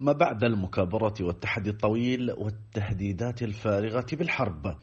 ما بعد المكابرة والتحدي الطويل والتهديدات الفارغة بالحرب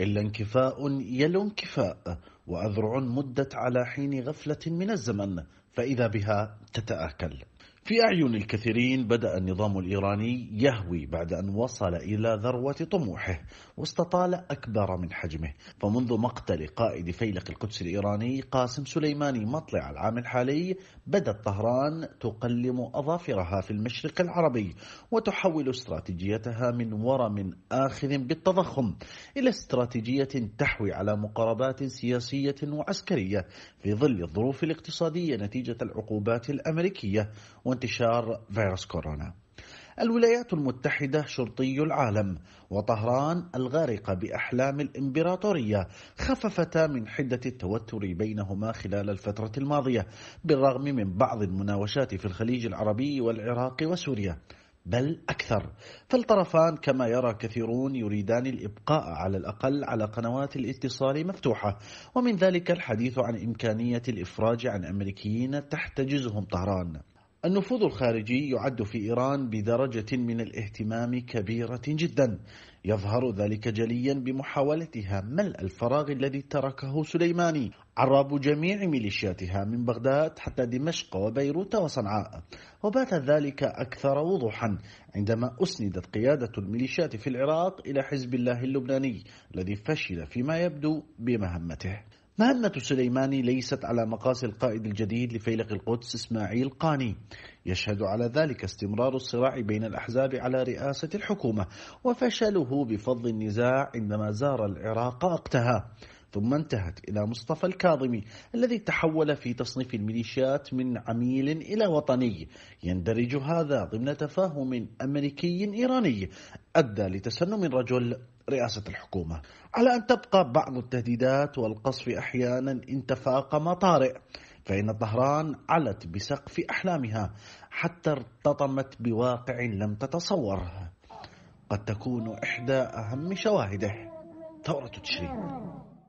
إلا انكفاء يلو انكفاء وأذرع مدت على حين غفلة من الزمن فإذا بها تتآكل في أعين الكثيرين بدأ النظام الإيراني يهوي بعد أن وصل إلى ذروة طموحه واستطال أكبر من حجمه فمنذ مقتل قائد فيلق القدس الإيراني قاسم سليماني مطلع العام الحالي بدت طهران تقلم أظافرها في المشرق العربي وتحول استراتيجيتها من ورم آخذ بالتضخم إلى استراتيجية تحوي على مقاربات سياسية وعسكرية في ظل الظروف الاقتصادية نتيجة العقوبات الأمريكية وانتشار فيروس كورونا الولايات المتحدة شرطي العالم وطهران الغارقة بأحلام الإمبراطورية خففتا من حدة التوتر بينهما خلال الفترة الماضية بالرغم من بعض المناوشات في الخليج العربي والعراق وسوريا بل أكثر فالطرفان كما يرى كثيرون يريدان الإبقاء على الأقل على قنوات الاتصال مفتوحة ومن ذلك الحديث عن إمكانية الإفراج عن أمريكيين تحتجزهم طهران النفوذ الخارجي يعد في إيران بدرجة من الاهتمام كبيرة جدا يظهر ذلك جليا بمحاولتها ملء الفراغ الذي تركه سليماني عراب جميع ميليشياتها من بغداد حتى دمشق وبيروت وصنعاء وبات ذلك أكثر وضوحا عندما أسندت قيادة الميليشيات في العراق إلى حزب الله اللبناني الذي فشل فيما يبدو بمهمته مهمة سليماني ليست على مقاس القائد الجديد لفيلق القدس إسماعيل قاني يشهد على ذلك استمرار الصراع بين الأحزاب على رئاسة الحكومة وفشله بفض النزاع عندما زار العراق وقتها ثم انتهت إلى مصطفى الكاظمي الذي تحول في تصنيف الميليشيات من عميل إلى وطني يندرج هذا ضمن تفاهم أمريكي إيراني أدى لتسنم الرجل رئاسة الحكومة على أن تبقى بعض التهديدات والقصف أحيانا إن تفاقم طارئ فإن طهران علت بسقف أحلامها حتى ارتطمت بواقع لم تتصوره قد تكون إحدى أهم شواهده ثورة تشرين